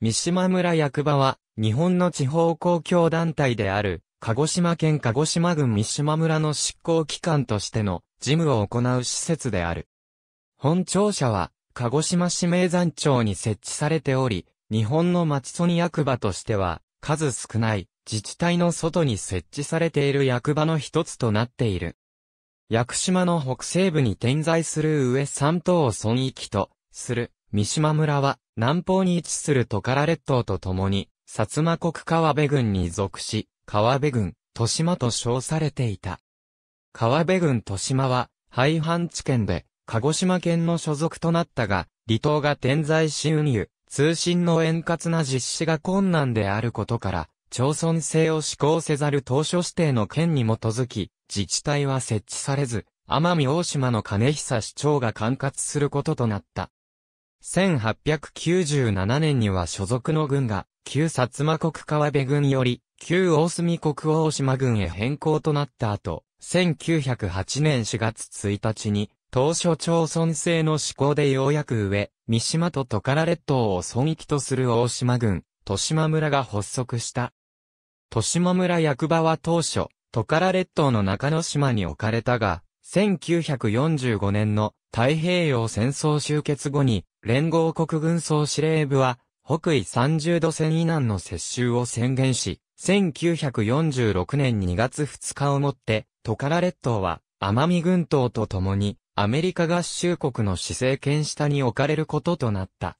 三島村役場は、日本の地方公共団体である、鹿児島県鹿児島郡三島村の執行機関としての事務を行う施設である。本庁舎は、鹿児島市名山町に設置されており、日本の町村役場としては、数少ない自治体の外に設置されている役場の一つとなっている。屋久島の北西部に点在する上三島を村域とする三島村は南方に位置するトカラ列島とともに、薩摩国川辺郡に属し、川辺郡、豊島と称されていた。川辺郡豊島は、廃藩置県で、鹿児島県の所属となったが、離島が点在し運輸、通信の円滑な実施が困難であることから、町村制を施行せざる当初指定の県に基づき、自治体は設置されず、奄美大島の金久市長が管轄することとなった。1897年には所属の軍が、旧薩摩国川辺軍より、旧大隅国大島軍へ変更となった後、1908年4月1日に、当初町村制の施行でようやく上、三島とトカラ列島を損域とする大島軍、豊島村が発足した。豊島村役場は当初、トカラ列島の中之島に置かれたが、1945年の太平洋戦争終結後に、連合国軍総司令部は、北緯30度線以南の接収を宣言し、1946年2月2日をもって、トカラ列島は、奄美群島と共に、アメリカ合衆国の施政権下に置かれることとなった。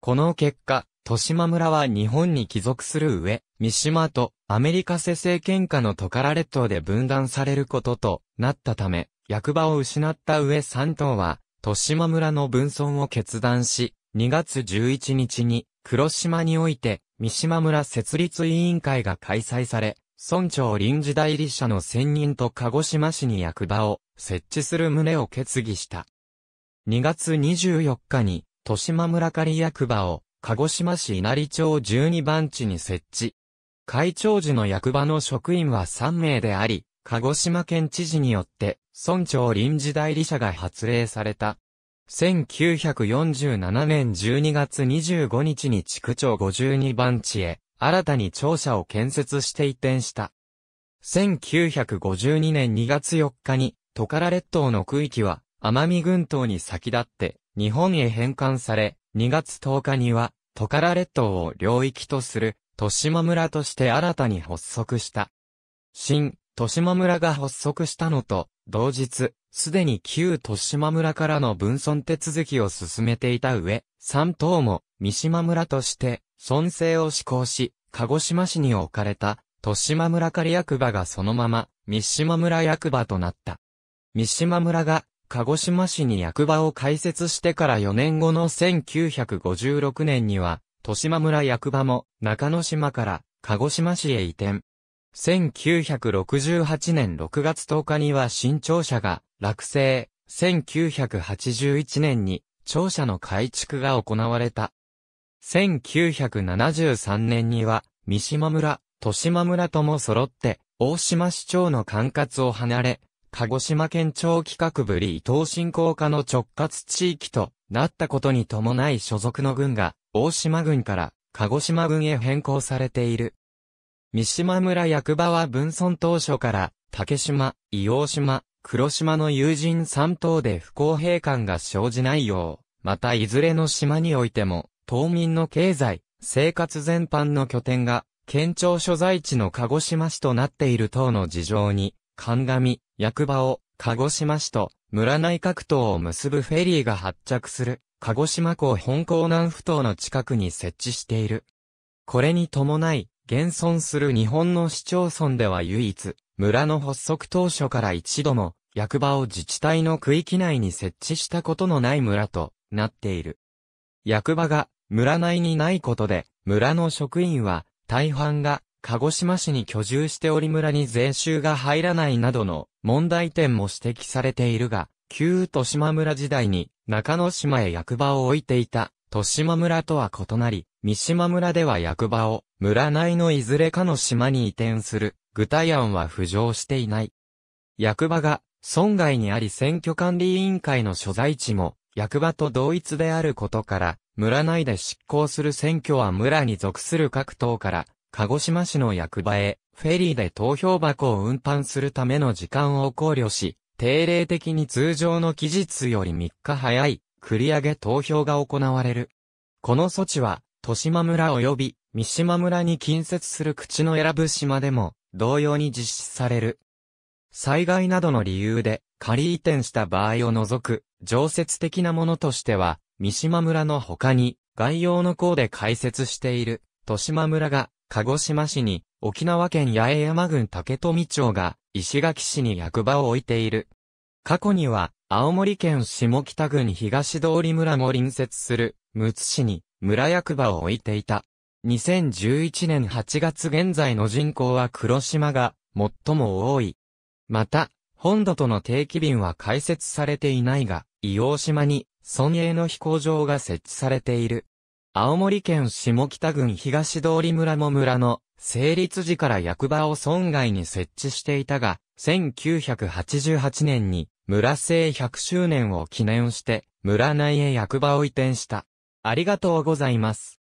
この結果、豊島村は日本に帰属する上、三島とアメリカ施政権下のトカラ列島で分断されることとなったため、役場を失った上3島は、豊島村の分村を決断し、2月11日に黒島において三島村設立委員会が開催され、村長臨時代理者の専任と鹿児島市に役場を設置する旨を決議した。2月24日に、豊島村仮役場を鹿児島市稲荷町12番地に設置。会長時の役場の職員は3名であり、鹿児島県知事によって村長臨時代理者が発令された。1947年12月25日に地区長52番地へ、新たに庁舎を建設して移転した。1952年2月4日に、トカラ列島の区域は、奄美群島に先立って、日本へ返還され、2月10日には、トカラ列島を領域とする、豊島村として新たに発足した。新、豊島村が発足したのと、同日、すでに旧豊島村からの分村手続きを進めていた上、三島も三島村として、村政を施行し、鹿児島市に置かれた、豊島村仮役場がそのまま、三島村役場となった。三島村が、鹿児島市に役場を開設してから4年後の1956年には、豊島村役場も中之島から鹿児島市へ移転。1968年6月10日には新庁舎が落成、1981年に庁舎の改築が行われた。1973年には三島村、豊島村とも揃って大島市長の管轄を離れ、鹿児島県庁企画ぶり伊藤振興課の直轄地域となったことに伴い所属の軍が大島軍から鹿児島軍へ変更されている。三島村役場は分村当初から、竹島、伊黄島、黒島の友人3島で不公平感が生じないよう、またいずれの島においても、島民の経済、生活全般の拠点が、県庁所在地の鹿児島市となっている等の事情に、神上、役場を、鹿児島市と、村内各島を結ぶフェリーが発着する、鹿児島港本港南府島の近くに設置している。これに伴い、現存する日本の市町村では唯一、村の発足当初から一度も、役場を自治体の区域内に設置したことのない村となっている。役場が村内にないことで、村の職員は大半が鹿児島市に居住しており村に税収が入らないなどの問題点も指摘されているが、旧豊島村時代に中之島へ役場を置いていた豊島村とは異なり、三島村では役場を村内のいずれかの島に移転する、具体案は浮上していない。役場が、村外にあり選挙管理委員会の所在地も、役場と同一であることから、村内で執行する選挙は村に属する各党から、鹿児島市の役場へ、フェリーで投票箱を運搬するための時間を考慮し、定例的に通常の期日より3日早い、繰り上げ投票が行われる。この措置は、豊島村及び三島村に近接する口の選ぶ島でも同様に実施される。災害などの理由で仮移転した場合を除く常設的なものとしては、三島村の他に概要の項で解説している豊島村が鹿児島市に沖縄県八重山郡竹富町が石垣市に役場を置いている。過去には青森県下北郡東通村も隣接するむつ市に村役場を置いていた。2011年8月現在の人口は黒島が最も多い。また、本土との定期便は開設されていないが、硫黄島に村営の飛行場が設置されている。青森県下北郡東通村も村の成立時から役場を村外に設置していたが、1988年に村制100周年を記念して村内へ役場を移転した。ありがとうございます。